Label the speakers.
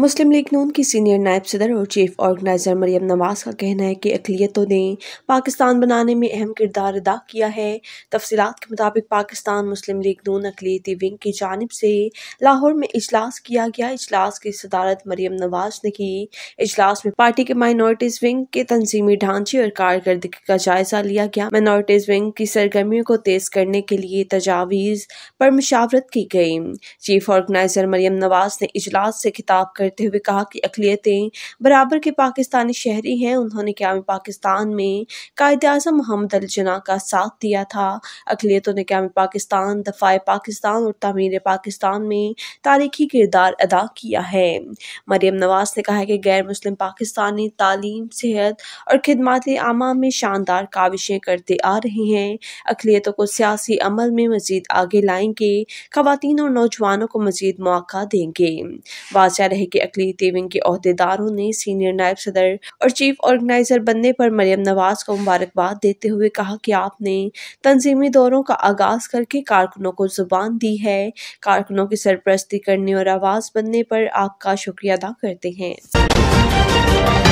Speaker 1: मुस्लिम League नून की senior नायब सदर और चीफ ऑर्गेनाइजर मरियम नवाज का कहना है कि अकलीतों ने पाकिस्तान बनाने में अहम किरदार अदा किया है तफसीत के मुताबिक पाकिस्तान मुस्लिम लीग नून अकलीती विंग की जानब से लाहौर में इजलास किया गया इजलास की सदारत मरियम नवाज ने की इजलास में पार्टी के माइनॉरिटीज विंग के तनजीमी ढांचे और कारकर्दगी का जायजा लिया गया माइनॉरिटीज विंग की सरगर्मियों को तेज करने के लिए तजावीज़ पर मशावरत की गई चीफ ऑर्गेनाइजर मरियम नवाज ने इजलास से खिताब करते हुए कहा कि अकलीतें बराबर के पाकिस्तानी शहरी हैं उन्होंने क्याम पाकिस्तान में कायद अजम मोहम्मद अलजना का साथ दिया था अकलीतों ने क्याम पाकिस्तान दफ़ाए पाकिस्तान और तमीर पाकिस्तान में तारीखी किरदार अदा किया है मरियम नवाज ने कहा है कि गैर मुस्लिम पाकिस्तानी तालीम सेहत और खदमात आमा में शानदार काविशें करते आ रहे हैं अकलीतों को सियासी अमल में मजीद आगे लाएंगे खातन और नौजवानों को मजीद मौका देंगे वाजह रहे के अकली तेविंग के अहदेदारों ने सीनियर नायब सदर और चीफ ऑर्गेनाइजर बनने पर मरियम नवाज को मुबारकबाद देते हुए कहा कि आपने तंजीमी दौरों का आगाज करके कारकुनों को जुबान दी है कारकुनों की सरपरस्ती करने और आवाज़ बनने पर आपका शुक्रिया अदा करते हैं